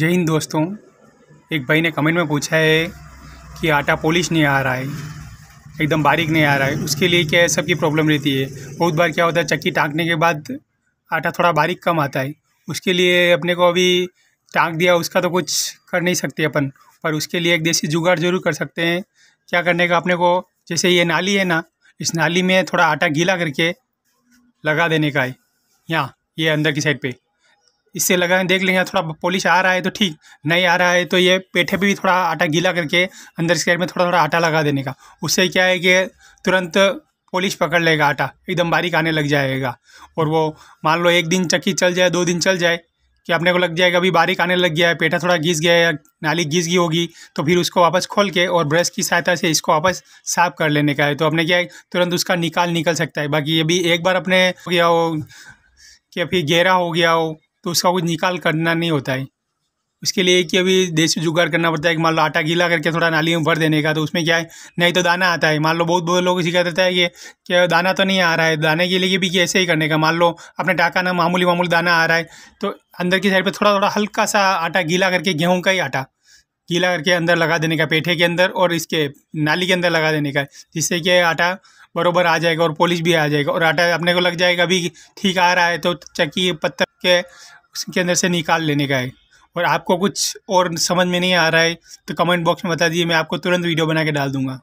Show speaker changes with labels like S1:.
S1: जय हिंद दोस्तों एक भाई ने कमेंट में पूछा है कि आटा पॉलिश नहीं आ रहा है एकदम बारीक नहीं आ रहा है उसके लिए क्या है सबकी प्रॉब्लम रहती है बहुत बार क्या होता है चक्की टाँकने के बाद आटा थोड़ा बारीक कम आता है उसके लिए अपने को अभी टाँक दिया उसका तो कुछ कर नहीं सकते अपन पर उसके लिए एक देसी जुगाड़ जरूर कर सकते हैं क्या करने का अपने को जैसे ये नाली है ना इस नाली में थोड़ा आटा गीला करके लगा देने का है यहाँ ये अंदर की साइड पर इससे लगा देख लेंगे थोड़ा पॉलिश आ रहा है तो ठीक नहीं आ रहा है तो ये पेठे पे भी थोड़ा आटा गीला करके अंदर साइड में थोड़ा थोड़ा आटा लगा देने का उससे क्या है कि तुरंत पॉलिश पकड़ लेगा आटा एकदम बारीक आने लग जाएगा और वो मान लो एक दिन चक्की चल जाए दो दिन चल जाए कि अपने को लग जाएगा अभी बारीक आने लग गया है पेठा थोड़ा घिस गया है नाली घिस गई होगी तो फिर उसको वापस खोल के और ब्रश की सहायता से इसको वापस साफ कर लेने का है तो अपने क्या है तुरंत उसका निकाल निकल सकता है बाकी अभी एक बार अपने हो गया हो कि फिर गहरा हो गया हो तो उसका कुछ निकाल करना नहीं होता है उसके लिए कि अभी देश में जुगाड़ करना पड़ता है कि मान लो आटा गीला करके थोड़ा नाली में भर देने का तो उसमें क्या है नहीं तो दाना आता है मान लो बहुत बहुत लोग सिखा देता है कि क्या दाना तो नहीं आ रहा है दाने के लिए भी कि ऐसे ही करने का मान लो अपने टाका ना मामूली मामूली दाना आ रहा है तो अंदर की साइड पर थोड़ा थोड़ा हल्का सा आटा गीला करके गेहूँ का ही आटा गीला करके अंदर लगा देने का पेठे के अंदर और इसके नाली के अंदर लगा देने का जिससे कि आटा बरोबर आ जाएगा और पॉलिश भी आ जाएगा और आटा अपने को लग जाएगा अभी ठीक आ रहा है तो चक्की पत्थर के उसके अंदर से निकाल लेने का है और आपको कुछ और समझ में नहीं आ रहा है तो कमेंट बॉक्स में बता दीजिए मैं आपको तुरंत वीडियो बना के डाल दूँगा